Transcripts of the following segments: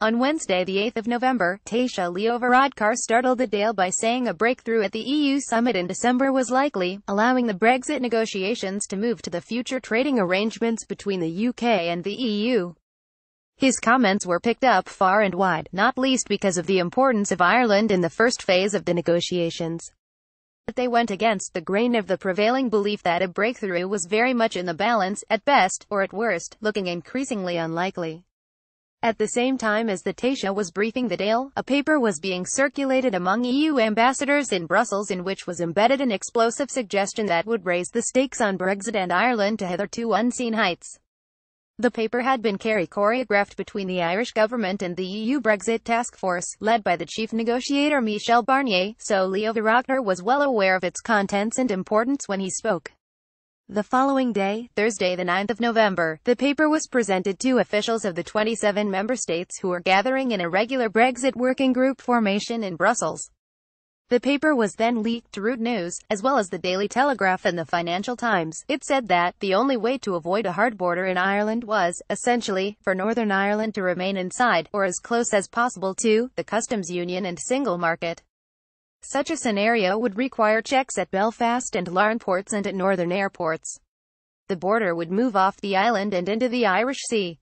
On Wednesday, the 8th of November, Varadkar startled the Dale by saying a breakthrough at the EU summit in December was likely, allowing the Brexit negotiations to move to the future trading arrangements between the UK and the EU. His comments were picked up far and wide, not least because of the importance of Ireland in the first phase of the negotiations. But they went against the grain of the prevailing belief that a breakthrough was very much in the balance, at best, or at worst, looking increasingly unlikely. At the same time as the Taisha was briefing the Dale, a paper was being circulated among EU ambassadors in Brussels in which was embedded an explosive suggestion that would raise the stakes on Brexit and Ireland to hitherto unseen heights. The paper had been carefully choreographed between the Irish government and the EU Brexit task force, led by the chief negotiator Michel Barnier, so Leo Varadkar was well aware of its contents and importance when he spoke. The following day, Thursday the 9th of November, the paper was presented to officials of the 27 member states who were gathering in a regular Brexit working group formation in Brussels. The paper was then leaked to Root News, as well as the Daily Telegraph and the Financial Times. It said that the only way to avoid a hard border in Ireland was, essentially, for Northern Ireland to remain inside, or as close as possible to, the customs union and single market. Such a scenario would require checks at Belfast and Larne ports and at northern airports. The border would move off the island and into the Irish Sea.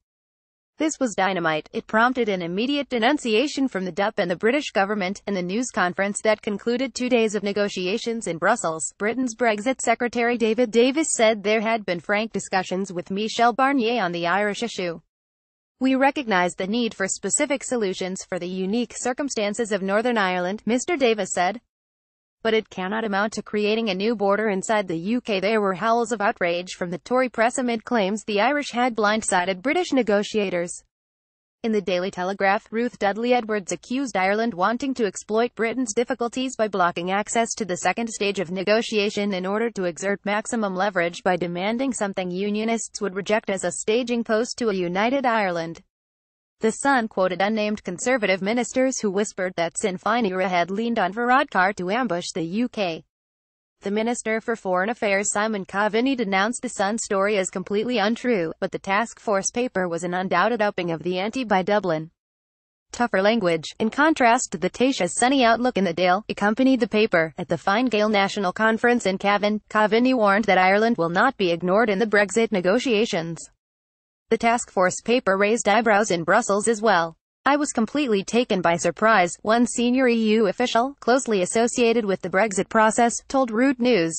This was dynamite. It prompted an immediate denunciation from the DUP and the British government, and the news conference that concluded two days of negotiations in Brussels. Britain's Brexit Secretary David Davis said there had been frank discussions with Michel Barnier on the Irish issue. We recognize the need for specific solutions for the unique circumstances of Northern Ireland, Mr Davis said. But it cannot amount to creating a new border inside the UK. There were howls of outrage from the Tory press amid claims the Irish had blindsided British negotiators. In the Daily Telegraph, Ruth Dudley Edwards accused Ireland wanting to exploit Britain's difficulties by blocking access to the second stage of negotiation in order to exert maximum leverage by demanding something unionists would reject as a staging post to a united Ireland. The Sun quoted unnamed conservative ministers who whispered that Sinn Féin era had leaned on Varadkar to ambush the UK. The Minister for Foreign Affairs Simon Coveney denounced the Sun story as completely untrue, but the task force paper was an undoubted upping of the ante by Dublin. Tougher language, in contrast to the Taoiseach's sunny outlook in the Dale, accompanied the paper. At the Fine Gael National Conference in Cavan, Coveney warned that Ireland will not be ignored in the Brexit negotiations. The task force paper raised eyebrows in Brussels as well. I was completely taken by surprise, one senior EU official, closely associated with the Brexit process, told Root News.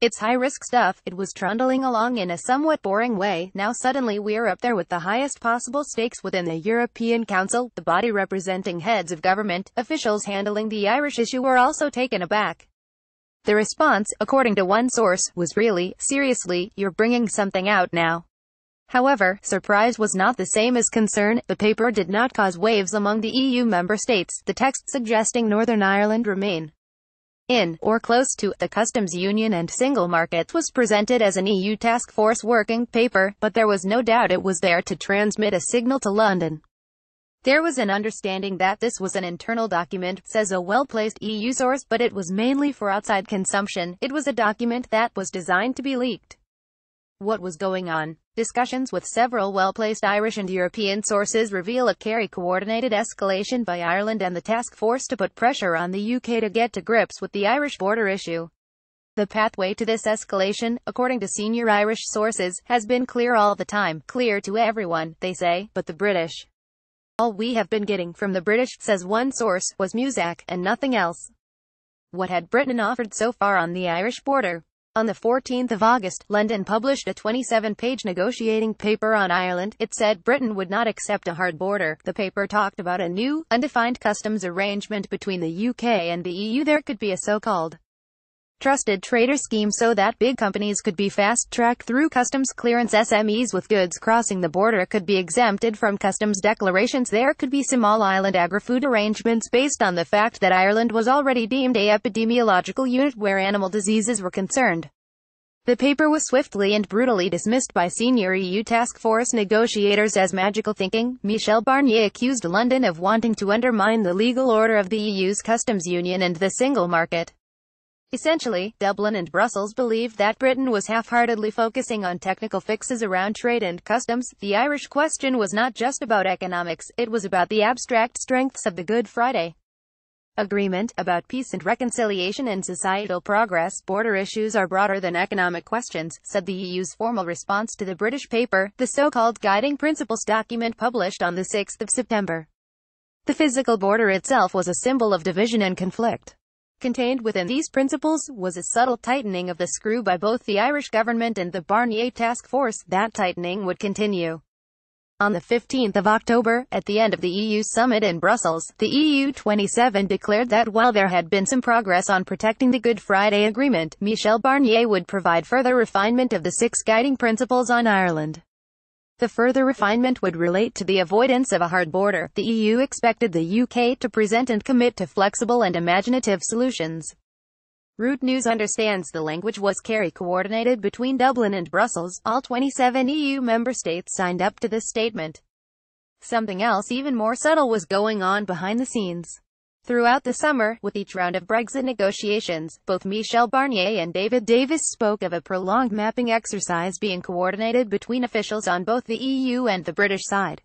It's high-risk stuff, it was trundling along in a somewhat boring way, now suddenly we're up there with the highest possible stakes within the European Council, the body representing heads of government, officials handling the Irish issue were also taken aback. The response, according to one source, was really, seriously, you're bringing something out now. However, surprise was not the same as concern. The paper did not cause waves among the EU member states, the text suggesting Northern Ireland remain in, or close to, the customs union and single market was presented as an EU task force working paper, but there was no doubt it was there to transmit a signal to London. There was an understanding that this was an internal document, says a well-placed EU source, but it was mainly for outside consumption. It was a document that was designed to be leaked what was going on. Discussions with several well-placed Irish and European sources reveal a Kerry coordinated escalation by Ireland and the task force to put pressure on the UK to get to grips with the Irish border issue. The pathway to this escalation, according to senior Irish sources, has been clear all the time, clear to everyone, they say, but the British. All we have been getting from the British, says one source, was Muzak, and nothing else. What had Britain offered so far on the Irish border? On the 14th of August, London published a 27-page negotiating paper on Ireland. It said Britain would not accept a hard border. The paper talked about a new, undefined customs arrangement between the UK and the EU. There could be a so-called trusted trader scheme so that big companies could be fast-tracked through customs clearance SMEs with goods crossing the border could be exempted from customs declarations there could be small island agri-food arrangements based on the fact that Ireland was already deemed a epidemiological unit where animal diseases were concerned. The paper was swiftly and brutally dismissed by senior EU task force negotiators as magical thinking. Michel Barnier accused London of wanting to undermine the legal order of the EU's customs union and the single market. Essentially, Dublin and Brussels believed that Britain was half-heartedly focusing on technical fixes around trade and customs. The Irish question was not just about economics, it was about the abstract strengths of the Good Friday Agreement, about peace and reconciliation and societal progress. Border issues are broader than economic questions, said the EU's formal response to the British paper, the so-called Guiding Principles document published on 6 September. The physical border itself was a symbol of division and conflict. Contained within these principles was a subtle tightening of the screw by both the Irish government and the Barnier Task Force. That tightening would continue. On the 15th of October, at the end of the EU summit in Brussels, the EU-27 declared that while there had been some progress on protecting the Good Friday Agreement, Michel Barnier would provide further refinement of the six guiding principles on Ireland. The further refinement would relate to the avoidance of a hard border. The EU expected the UK to present and commit to flexible and imaginative solutions. Root News understands the language was carry coordinated between Dublin and Brussels. All 27 EU member states signed up to this statement. Something else even more subtle was going on behind the scenes. Throughout the summer, with each round of Brexit negotiations, both Michel Barnier and David Davis spoke of a prolonged mapping exercise being coordinated between officials on both the EU and the British side.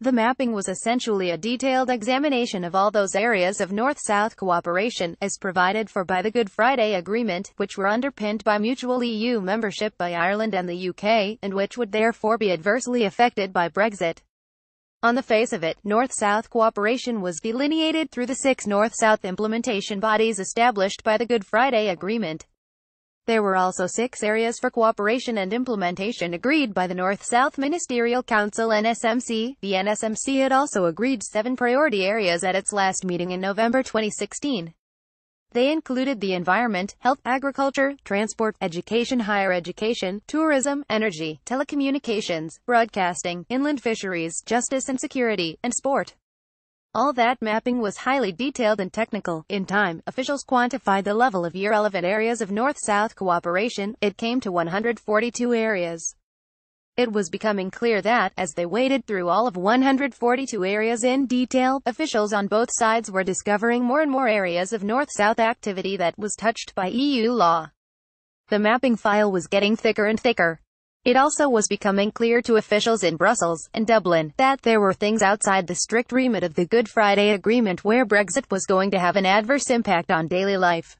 The mapping was essentially a detailed examination of all those areas of North-South cooperation, as provided for by the Good Friday Agreement, which were underpinned by mutual EU membership by Ireland and the UK, and which would therefore be adversely affected by Brexit. On the face of it, North-South cooperation was delineated through the six North-South implementation bodies established by the Good Friday Agreement. There were also six areas for cooperation and implementation agreed by the North-South Ministerial Council NSMC. The NSMC had also agreed seven priority areas at its last meeting in November 2016. They included the environment, health, agriculture, transport, education, higher education, tourism, energy, telecommunications, broadcasting, inland fisheries, justice and security, and sport. All that mapping was highly detailed and technical. In time, officials quantified the level of irrelevant areas of North-South cooperation. It came to 142 areas. It was becoming clear that, as they waded through all of 142 areas in detail, officials on both sides were discovering more and more areas of North-South activity that was touched by EU law. The mapping file was getting thicker and thicker. It also was becoming clear to officials in Brussels and Dublin that there were things outside the strict remit of the Good Friday Agreement where Brexit was going to have an adverse impact on daily life.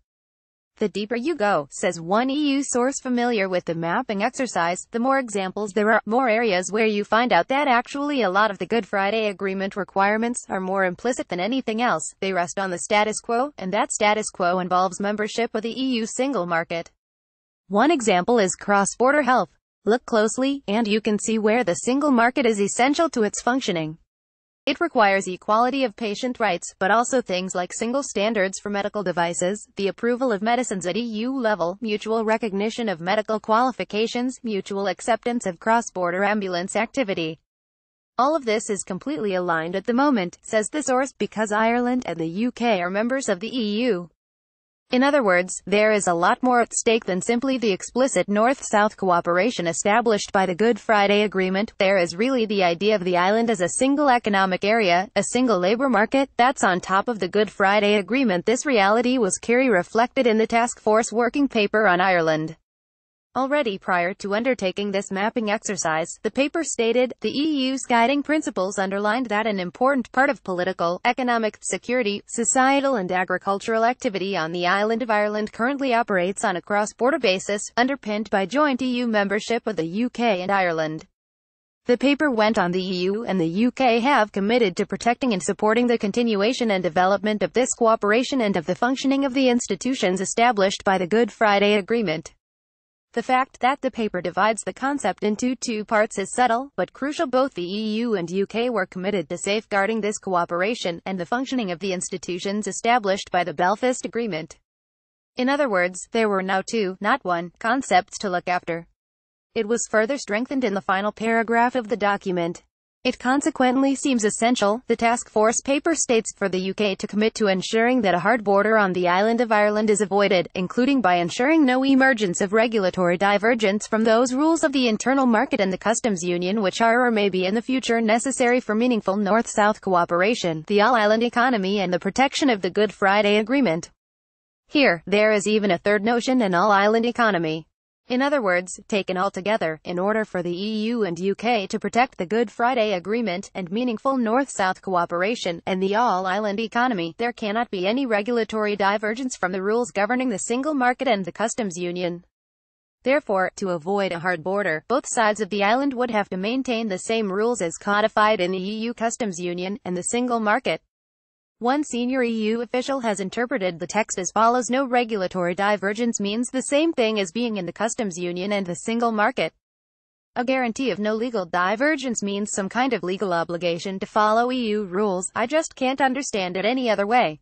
The deeper you go, says one EU source familiar with the mapping exercise, the more examples there are, more areas where you find out that actually a lot of the Good Friday Agreement requirements are more implicit than anything else. They rest on the status quo, and that status quo involves membership of the EU single market. One example is cross-border health. Look closely, and you can see where the single market is essential to its functioning. It requires equality of patient rights, but also things like single standards for medical devices, the approval of medicines at EU level, mutual recognition of medical qualifications, mutual acceptance of cross-border ambulance activity. All of this is completely aligned at the moment, says the source, because Ireland and the UK are members of the EU. In other words, there is a lot more at stake than simply the explicit North-South cooperation established by the Good Friday Agreement. There is really the idea of the island as a single economic area, a single labor market, that's on top of the Good Friday Agreement. This reality was Kerry reflected in the task force working paper on Ireland. Already prior to undertaking this mapping exercise, the paper stated, the EU's guiding principles underlined that an important part of political, economic, security, societal and agricultural activity on the island of Ireland currently operates on a cross-border basis, underpinned by joint EU membership of the UK and Ireland. The paper went on the EU and the UK have committed to protecting and supporting the continuation and development of this cooperation and of the functioning of the institutions established by the Good Friday Agreement. The fact that the paper divides the concept into two parts is subtle, but crucial both the EU and UK were committed to safeguarding this cooperation, and the functioning of the institutions established by the Belfast Agreement. In other words, there were now two, not one, concepts to look after. It was further strengthened in the final paragraph of the document. It consequently seems essential, the task force paper states, for the UK to commit to ensuring that a hard border on the island of Ireland is avoided, including by ensuring no emergence of regulatory divergence from those rules of the internal market and the customs union which are or may be in the future necessary for meaningful north-south cooperation, the all-island economy and the protection of the Good Friday Agreement. Here, there is even a third notion, an all-island economy. In other words, taken altogether, in order for the EU and UK to protect the Good Friday Agreement and meaningful North-South cooperation and the all-island economy, there cannot be any regulatory divergence from the rules governing the single market and the customs union. Therefore, to avoid a hard border, both sides of the island would have to maintain the same rules as codified in the EU customs union and the single market. One senior EU official has interpreted the text as follows No regulatory divergence means the same thing as being in the customs union and the single market. A guarantee of no legal divergence means some kind of legal obligation to follow EU rules, I just can't understand it any other way.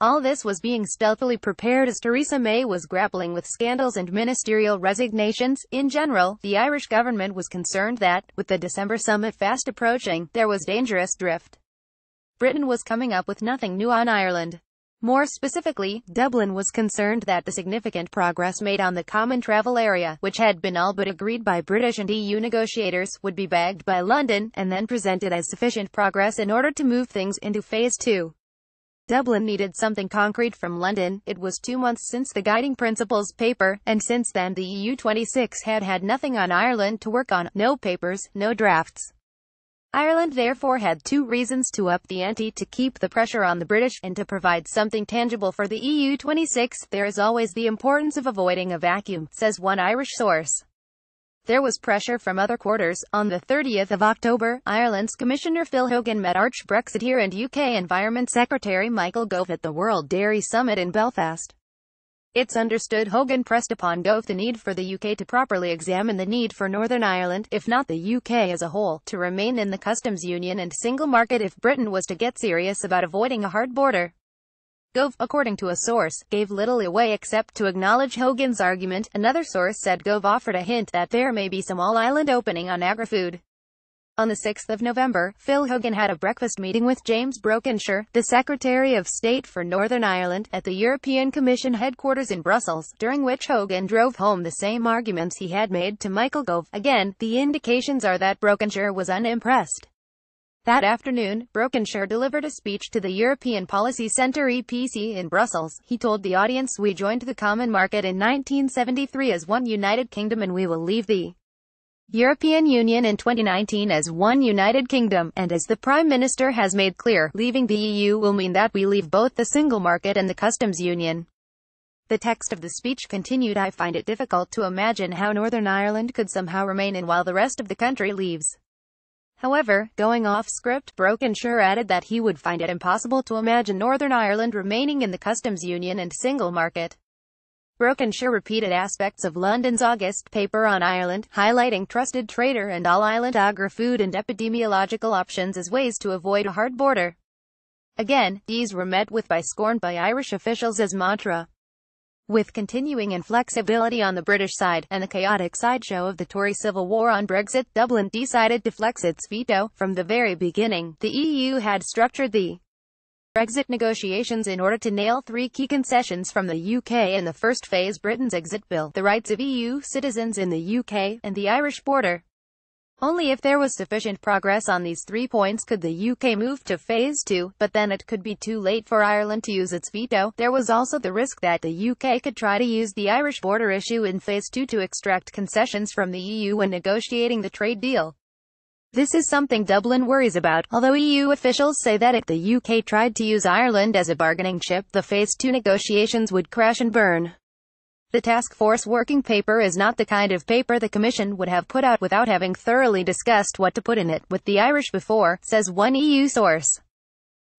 All this was being stealthily prepared as Theresa May was grappling with scandals and ministerial resignations. In general, the Irish government was concerned that, with the December summit fast approaching, there was dangerous drift. Britain was coming up with nothing new on Ireland. More specifically, Dublin was concerned that the significant progress made on the common travel area, which had been all but agreed by British and EU negotiators, would be bagged by London, and then presented as sufficient progress in order to move things into Phase 2. Dublin needed something concrete from London, it was two months since the Guiding Principles paper, and since then the EU26 had had nothing on Ireland to work on, no papers, no drafts. Ireland therefore had two reasons to up the ante to keep the pressure on the British, and to provide something tangible for the EU26. There is always the importance of avoiding a vacuum, says one Irish source. There was pressure from other quarters. On the 30th of October, Ireland's Commissioner Phil Hogan met arch-Brexiteer and UK Environment Secretary Michael Gove at the World Dairy Summit in Belfast. It's understood Hogan pressed upon Gove the need for the UK to properly examine the need for Northern Ireland, if not the UK as a whole, to remain in the customs union and single market if Britain was to get serious about avoiding a hard border. Gove, according to a source, gave little away except to acknowledge Hogan's argument. Another source said Gove offered a hint that there may be some all-island opening on agri-food. On the 6th of November, Phil Hogan had a breakfast meeting with James Brokenshire, the Secretary of State for Northern Ireland, at the European Commission headquarters in Brussels, during which Hogan drove home the same arguments he had made to Michael Gove. Again, the indications are that Brokenshire was unimpressed. That afternoon, Brokenshire delivered a speech to the European Policy Centre EPC in Brussels. He told the audience we joined the common market in 1973 as one United Kingdom and we will leave the European Union in 2019 as one United Kingdom, and as the Prime Minister has made clear, leaving the EU will mean that we leave both the single market and the customs union. The text of the speech continued I find it difficult to imagine how Northern Ireland could somehow remain in while the rest of the country leaves. However, going off script, Brokenshire added that he would find it impossible to imagine Northern Ireland remaining in the customs union and single market. Brokenshire repeated aspects of London's August paper on Ireland, highlighting trusted trader and all-island agri-food and epidemiological options as ways to avoid a hard border. Again, these were met with by scorn by Irish officials as mantra. With continuing inflexibility on the British side, and the chaotic sideshow of the Tory civil war on Brexit, Dublin decided to flex its veto. From the very beginning, the EU had structured the Brexit negotiations in order to nail three key concessions from the UK in the first phase Britain's exit bill, the rights of EU citizens in the UK, and the Irish border. Only if there was sufficient progress on these three points could the UK move to phase two, but then it could be too late for Ireland to use its veto. There was also the risk that the UK could try to use the Irish border issue in phase two to extract concessions from the EU when negotiating the trade deal. This is something Dublin worries about, although EU officials say that if the UK tried to use Ireland as a bargaining chip, the Phase 2 negotiations would crash and burn. The task force working paper is not the kind of paper the Commission would have put out without having thoroughly discussed what to put in it with the Irish before, says one EU source.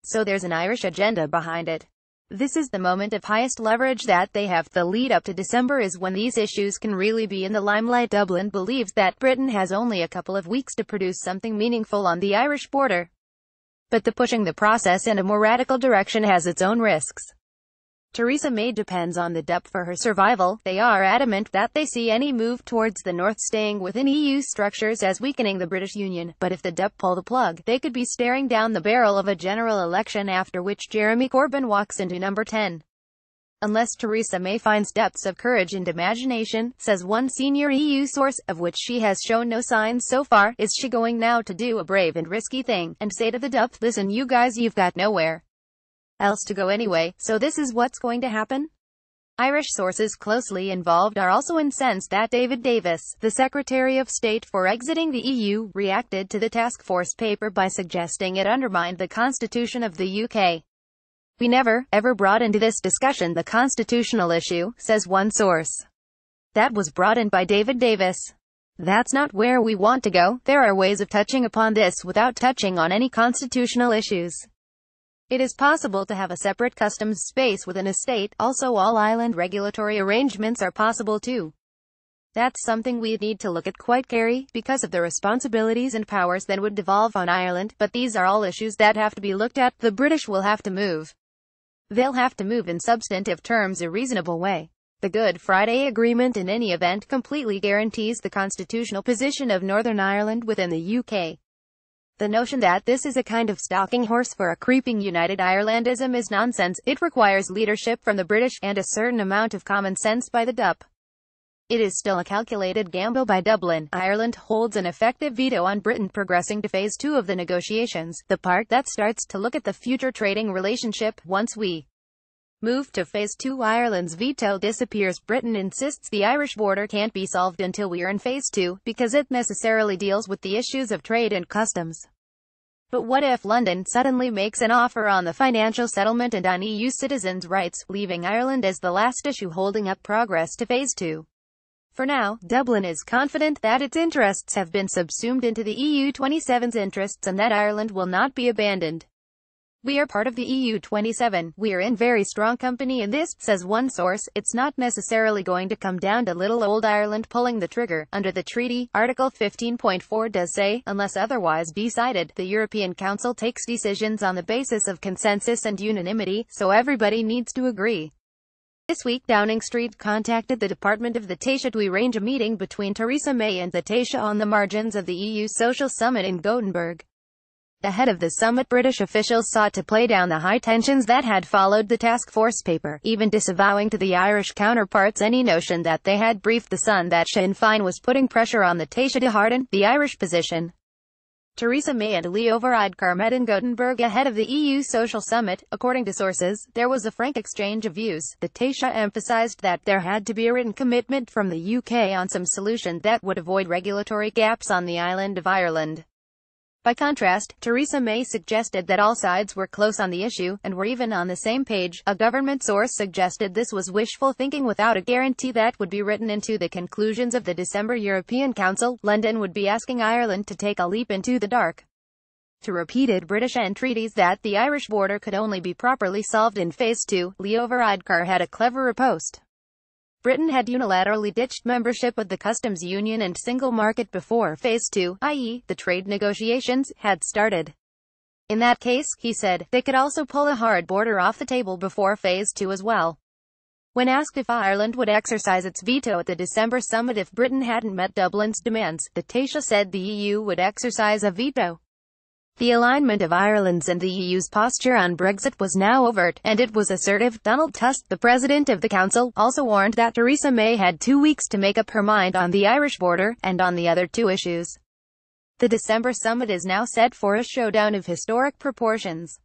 So there's an Irish agenda behind it. This is the moment of highest leverage that they have. The lead up to December is when these issues can really be in the limelight. Dublin believes that Britain has only a couple of weeks to produce something meaningful on the Irish border. But the pushing the process in a more radical direction has its own risks. Theresa May depends on the DUP for her survival. They are adamant that they see any move towards the North staying within EU structures as weakening the British Union. But if the DUP pull the plug, they could be staring down the barrel of a general election after which Jeremy Corbyn walks into number 10 unless Theresa May finds depths of courage and imagination, says one senior EU source, of which she has shown no signs so far, is she going now to do a brave and risky thing, and say to the DUP, listen you guys you've got nowhere else to go anyway, so this is what's going to happen? Irish sources closely involved are also incensed that David Davis, the Secretary of State for exiting the EU, reacted to the task force paper by suggesting it undermined the constitution of the UK. We never, ever brought into this discussion the constitutional issue, says one source. That was brought in by David Davis. That's not where we want to go, there are ways of touching upon this without touching on any constitutional issues. It is possible to have a separate customs space within a state, also all island regulatory arrangements are possible too. That's something we need to look at quite carefully because of the responsibilities and powers that would devolve on Ireland, but these are all issues that have to be looked at. The British will have to move. They'll have to move in substantive terms a reasonable way. The Good Friday Agreement in any event completely guarantees the constitutional position of Northern Ireland within the UK. The notion that this is a kind of stalking horse for a creeping United Irelandism is nonsense, it requires leadership from the British, and a certain amount of common sense by the DUP. It is still a calculated gamble by Dublin. Ireland holds an effective veto on Britain progressing to phase two of the negotiations, the part that starts to look at the future trading relationship, once we Move to Phase 2 Ireland's veto disappears Britain insists the Irish border can't be solved until we are in Phase 2, because it necessarily deals with the issues of trade and customs. But what if London suddenly makes an offer on the financial settlement and on EU citizens' rights, leaving Ireland as the last issue holding up progress to Phase 2? For now, Dublin is confident that its interests have been subsumed into the EU 27's interests and that Ireland will not be abandoned. We are part of the EU 27, we're in very strong company in this, says one source, it's not necessarily going to come down to little old Ireland pulling the trigger. Under the treaty, Article 15.4 does say, unless otherwise decided, the European Council takes decisions on the basis of consensus and unanimity, so everybody needs to agree. This week Downing Street contacted the Department of the Taoiseach to arrange a meeting between Theresa May and the Taoiseach on the margins of the EU Social Summit in Gothenburg. Ahead of the summit British officials sought to play down the high tensions that had followed the task force paper, even disavowing to the Irish counterparts any notion that they had briefed the Sun that Sinn Féin was putting pressure on the Taoiseach to harden the Irish position. Theresa May and Leo Varadkar met in Gothenburg ahead of the EU Social Summit. According to sources, there was a frank exchange of views. The Taoiseach emphasized that there had to be a written commitment from the UK on some solution that would avoid regulatory gaps on the island of Ireland. By contrast, Theresa May suggested that all sides were close on the issue, and were even on the same page. A government source suggested this was wishful thinking without a guarantee that would be written into the conclusions of the December European Council. London would be asking Ireland to take a leap into the dark. To repeated British entreaties that the Irish border could only be properly solved in Phase 2, Leo Varadkar had a clever riposte. Britain had unilaterally ditched membership of the customs union and single market before Phase 2, i.e., the trade negotiations, had started. In that case, he said, they could also pull a hard border off the table before Phase 2 as well. When asked if Ireland would exercise its veto at the December summit if Britain hadn't met Dublin's demands, the Taoiseach said the EU would exercise a veto. The alignment of Ireland's and the EU's posture on Brexit was now overt, and it was assertive. Donald Tusk, the president of the council, also warned that Theresa May had two weeks to make up her mind on the Irish border, and on the other two issues. The December summit is now set for a showdown of historic proportions.